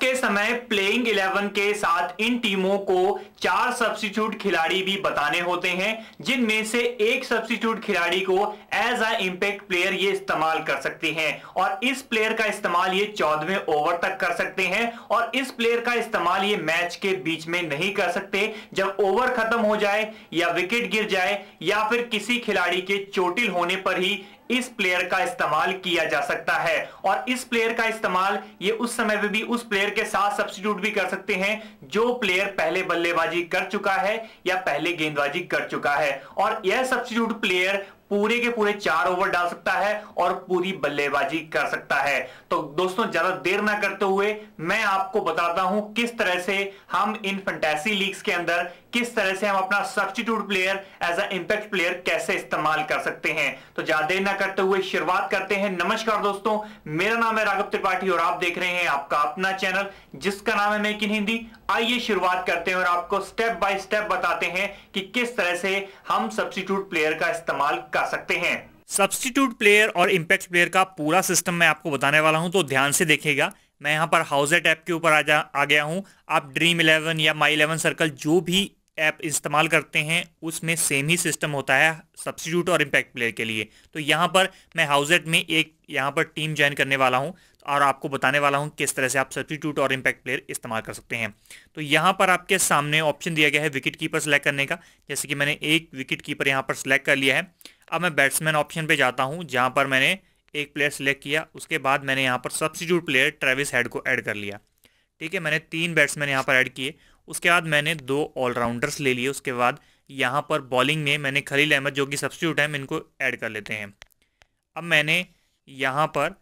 के समय playing eleven के साथ इन टीमों को चार सब्सिट्यूट खिलाड़ी भी बताने होते हैं जिनमें से एक सब्सिट्यूट खिलाड़ी को एज अ इंपैक्ट प्लेयर ये इस्तेमाल कर सकते हैं और इस प्लेयर का इस्तेमाल ये चौदहवें ओवर तक कर सकते हैं और इस प्लेयर का इस्तेमाल ये मैच के बीच में नहीं कर सकते जब ओवर खत्म हो जाए या विकेट गिर जाए या फिर किसी खिलाड़ी के चोटिल होने पर ही इस प्लेयर का इस्तेमाल किया जा सकता है और इस प्लेयर का इस्तेमाल ये उस समय पे भी उस प्लेयर के साथ सब्सिट्यूट भी कर सकते हैं जो प्लेयर पहले बल्लेबाजी कर चुका है या पहले गेंदबाजी कर चुका है और यह सब्सिट्यूट प्लेयर पूरे के पूरे चार ओवर डाल सकता है और पूरी बल्लेबाजी कर सकता है तो दोस्तों ज्यादा देर ना करते हुए मैं आपको बताता हूं किस तरह से हम इन फंटेसी लीग्स के अंदर किस तरह से हम अपना substitute player as a impact player कैसे इस्तेमाल कर सकते हैं तो ज्यादा देर ना करते हुए शुरुआत करते हैं नमस्कार दोस्तों मेरा नाम है राघव त्रिपाठी और आप देख रहे हैं आपका अपना चैनल जिसका नाम है मेक इन हिंदी आइए शुरुआत करते हैं और आपको स्टेप बाय स्टेप बताते हैं कि किस तरह से हम सब्सटीट्यूट प्लेयर का इस्तेमाल कर कर सकते हैं सब्सटीट्यूट प्लेयर और इम्पैक्ट प्लेयर का पूरा सिस्टम मैं आपको बताने वाला हूं तो ध्यान से देखेगा मैं यहां पर हाउजेट ऐप के ऊपर आ जा आ गया हूं आप ड्रीम इलेवन या माई इलेवन सर्कल जो भी ऐप इस्तेमाल करते हैं उसमें सेम ही सिस्टम होता है सब्सटीट्यूट और इम्पैक्ट प्लेयर के लिए तो यहाँ पर मैं हाउजेट में एक यहाँ पर टीम ज्वाइन करने वाला हूँ और आपको बताने वाला हूँ किस तरह से आप सब्सटीट्यूट और इम्पैक्ट प्लेयर इस्तेमाल कर सकते हैं तो यहाँ पर आपके सामने ऑप्शन दिया गया है विकेट कीपर सेलेक्ट करने का जैसे कि मैंने एक विकेट कीपर यहाँ पर सेलेक्ट कर लिया है अब मैं बैट्समैन ऑप्शन पे जाता हूँ जहाँ पर मैंने एक प्लेयर सेलेक्ट किया उसके बाद मैंने यहाँ पर सब्सिट्यूट प्लेयर ट्रेविस हेड को ऐड कर लिया ठीक है मैंने तीन बैट्समैन यहाँ पर ऐड किए उसके बाद मैंने दो ऑलराउंडर्स ले लिए उसके बाद यहाँ पर बॉलिंग में मैंने खलील अहमद जो कि सब्सिट्यूट हैं इनको ऐड कर लेते हैं अब मैंने यहाँ पर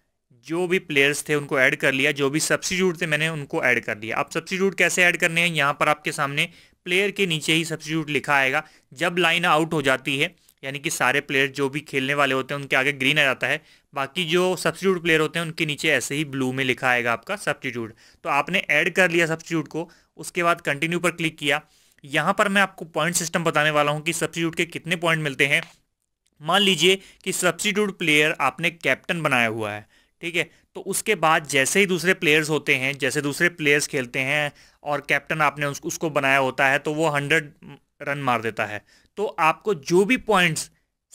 जो भी प्लेयर्स थे उनको ऐड कर लिया जो भी सब्सिट्यूट थे मैंने उनको ऐड कर लिया अब सब्सिट्यूट कैसे ऐड करने हैं यहाँ पर आपके सामने प्लेयर के नीचे ही सब्सिट्यूट लिखा आएगा जब लाइन आउट हो जाती है यानी कि सारे प्लेयर जो भी खेलने वाले होते हैं उनके आगे ग्रीन आ जाता है बाकी जो सब्सिट्यूट प्लेयर होते हैं उनके नीचे ऐसे ही ब्लू में लिखा आएगा आपका सब्सिट्यूट तो आपने ऐड कर लिया सब्सटीट्यूट को उसके बाद कंटिन्यू पर क्लिक किया यहाँ पर मैं आपको पॉइंट सिस्टम बताने वाला हूँ कि सब्सटीट्यूट के कितने पॉइंट मिलते हैं मान लीजिए कि सब्सिट्यूट प्लेयर आपने कैप्टन बनाया हुआ है ठीक है तो उसके बाद जैसे ही दूसरे प्लेयर्स होते हैं जैसे दूसरे प्लेयर्स खेलते हैं और कैप्टन आपने उसको बनाया होता है तो वो हंड्रेड रन मार देता है तो आपको जो भी पॉइंट्स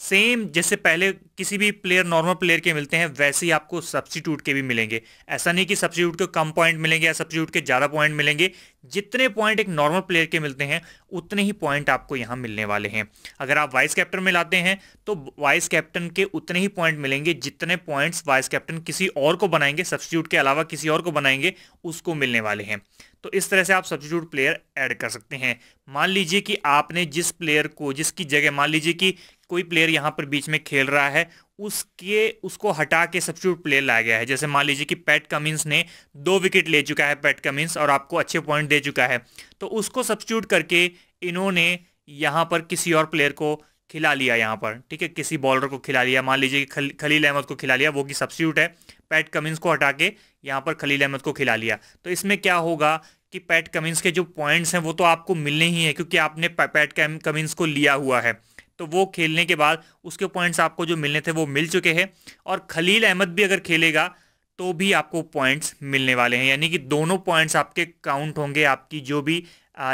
सेम जैसे पहले किसी भी प्लेयर नॉर्मल प्लेयर के मिलते हैं वैसे ही आपको सब्सिट्यूट के भी मिलेंगे ऐसा नहीं कि सब्सिट्यूट के कम पॉइंट मिलेंगे या सब्सिट्यूट के ज़्यादा पॉइंट मिलेंगे जितने पॉइंट एक नॉर्मल प्लेयर के मिलते हैं उतने ही पॉइंट आपको यहाँ मिलने वाले हैं अगर आप वाइस कैप्टन में लाते हैं तो वाइस कैप्टन के उतने ही पॉइंट मिलेंगे जितने पॉइंट्स वाइस कैप्टन किसी और को बनाएंगे सब्सिट्यूट के अलावा किसी और को बनाएंगे उसको मिलने वाले हैं तो इस तरह से आप सब्सिट्यूट प्लेयर ऐड कर सकते हैं मान लीजिए कि आपने जिस प्लेयर को जिसकी जगह मान लीजिए कि कोई प्लेयर यहाँ पर बीच में खेल रहा है उसके उसको हटा के सब्सिट्यूट प्लेयर लाया गया है जैसे मान लीजिए कि पैट कमिंस ने दो विकेट ले चुका है पैट कमिंस और आपको अच्छे पॉइंट दे चुका है तो उसको सब्सिट्यूट करके इन्होंने यहाँ पर किसी और प्लेयर को खिला लिया यहाँ पर ठीक है किसी बॉलर को खिला लिया मान लीजिए कि खलील अहमद को खिला लिया वो कि सब्सिट्यूट है पैट कमिंस को हटा के यहाँ पर खलील अहमद को खिला लिया तो इसमें क्या होगा कि पैट कमिंस के जो पॉइंट्स हैं वो तो आपको मिलने ही हैं क्योंकि आपने पैट कमिंस को लिया हुआ है तो वो खेलने के बाद उसके पॉइंट्स आपको जो मिलने थे वो मिल चुके हैं और खलील अहमद भी अगर खेलेगा तो भी आपको पॉइंट्स मिलने वाले हैं यानी कि दोनों पॉइंट्स आपके काउंट होंगे आपकी जो भी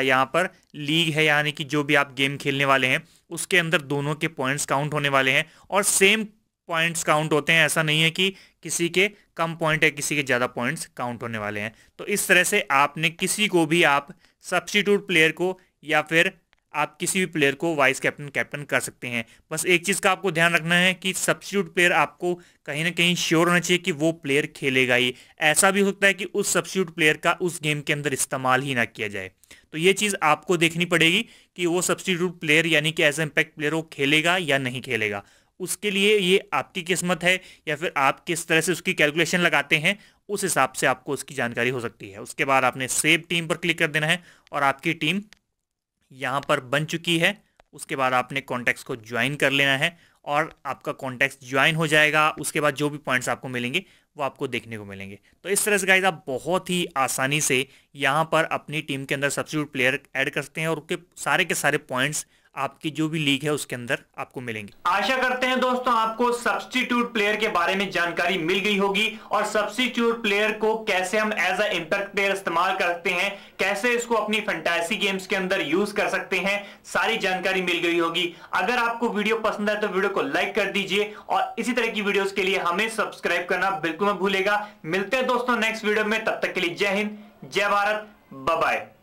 यहाँ पर लीग है यानी कि जो भी आप गेम खेलने वाले हैं उसके अंदर दोनों के पॉइंट्स काउंट होने वाले हैं और सेम पॉइंट्स काउंट होते हैं ऐसा नहीं है कि किसी के कम पॉइंट है किसी के ज़्यादा पॉइंट्स काउंट होने वाले हैं तो इस तरह से आपने किसी को भी आप सब्सटीट्यूट प्लेयर को या फिर आप किसी भी प्लेयर को वाइस कैप्टन कैप्टन कर सकते हैं बस एक चीज़ का आपको ध्यान रखना है कि सब्सिट्यूट प्लेयर आपको कहीं ना कहीं श्योर होना चाहिए कि वो प्लेयर खेलेगा ही ऐसा भी हो सकता है कि उस सब्सिट्यूट प्लेयर का उस गेम के अंदर इस्तेमाल ही ना किया जाए तो ये चीज़ आपको देखनी पड़ेगी कि वो सब्सिट्यूट प्लेयर यानी कि एज इम्पैक्ट प्लेयर वो खेलेगा या नहीं खेलेगा उसके लिए ये आपकी किस्मत है या फिर आप किस तरह से उसकी कैलकुलेशन लगाते हैं उस हिसाब से आपको उसकी जानकारी हो सकती है उसके बाद आपने सेव टीम पर क्लिक कर देना है और आपकी टीम यहाँ पर बन चुकी है उसके बाद आपने कॉन्टैक्ट्स को ज्वाइन कर लेना है और आपका कॉन्टैक्ट ज्वाइन हो जाएगा उसके बाद जो भी पॉइंट्स आपको मिलेंगे वो आपको देखने को मिलेंगे तो इस तरह से गाइज आप बहुत ही आसानी से यहाँ पर अपनी टीम के अंदर सब्सिट्यूट प्लेयर ऐड करते हैं और उसके सारे के सारे पॉइंट्स आपकी जो भी लीग है उसके अंदर आपको मिलेंगे आशा करते हैं दोस्तों आपको सब्सटीट्यूट प्लेयर के बारे में जानकारी मिल गई होगी और सब्सटीट्यूट प्लेयर को कैसे हम एज अ इम्पैक्ट प्लेयर इस्तेमाल करते हैं कैसे इसको अपनी फैंटेसी गेम्स के अंदर यूज कर सकते हैं सारी जानकारी मिल गई होगी अगर आपको वीडियो पसंद है तो वीडियो को लाइक कर दीजिए और इसी तरह की वीडियो के लिए हमें सब्सक्राइब करना बिल्कुल मत भूलेगा मिलते हैं दोस्तों नेक्स्ट वीडियो में तब तक के लिए जय हिंद जय भारत बाय